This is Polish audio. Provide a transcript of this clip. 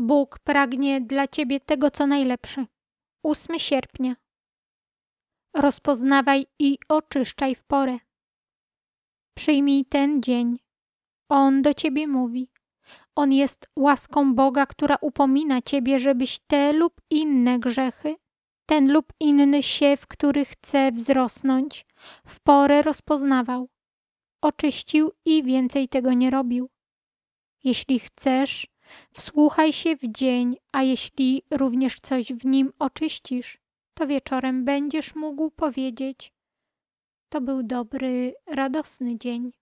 Bóg pragnie dla Ciebie tego, co najlepsze. 8 sierpnia. Rozpoznawaj i oczyszczaj w porę. Przyjmij ten dzień. On do Ciebie mówi. On jest łaską Boga, która upomina Ciebie, żebyś te lub inne grzechy, ten lub inny siew, który chce wzrosnąć, w porę rozpoznawał, oczyścił i więcej tego nie robił. Jeśli chcesz, Wsłuchaj się w dzień, a jeśli również coś w nim oczyścisz, to wieczorem będziesz mógł powiedzieć: To był dobry, radosny dzień.